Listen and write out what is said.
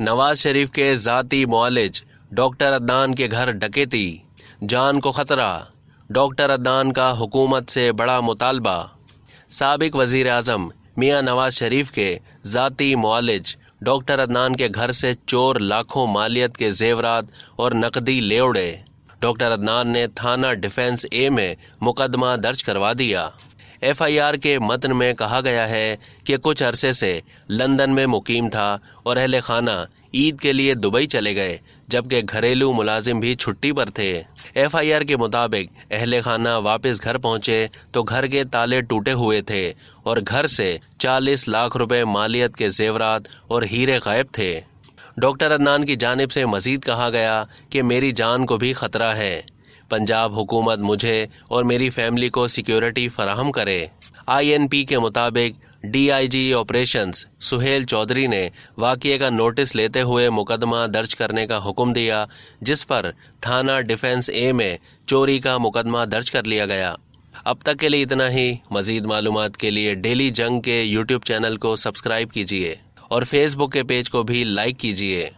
नवाज शरीफ के ज़ाती मालिज डॉक्टर अदनान के घर डकेती जान को ख़तरा डॉक्टर अदनान का हुकूमत से बड़ा मुतालबा सबक वज़ी अजम मियाँ नवाज शरीफ के ज़ाती मालिज डॉक्टर अदनान के घर से चोर लाखों मालियत के जेवरात और नकदी ले उड़े डॉक्टर अदनान ने थाना डिफेंस ए में मुकदमा दर्ज करवा दिया एफआईआर के मतन में कहा गया है कि कुछ अरसे से लंदन में मुकीम था और अहल खाना ईद के लिए दुबई चले गए जबकि घरेलू मुलाजिम भी छुट्टी पर थे एफआईआर के मुताबिक अहल खाना वापस घर पहुंचे तो घर के ताले टूटे हुए थे और घर से 40 लाख रुपए मालियत के जेवरात और हीरे गायब थे डॉक्टर अदनान की जानब से मजीद कहा गया कि मेरी जान को भी खतरा है पंजाब हुकूमत मुझे और मेरी फैमिली को सिक्योरिटी फराहम करे आईएनपी के मुताबिक डीआईजी ऑपरेशंस सुहेल चौधरी ने वाकये का नोटिस लेते हुए मुकदमा दर्ज करने का हुक्म दिया जिस पर थाना डिफेंस ए में चोरी का मुकदमा दर्ज कर लिया गया अब तक के लिए इतना ही मजीद मालूम के लिए डेली जंग के यूट्यूब चैनल को सब्सक्राइब कीजिए और फेसबुक के पेज को भी लाइक कीजिए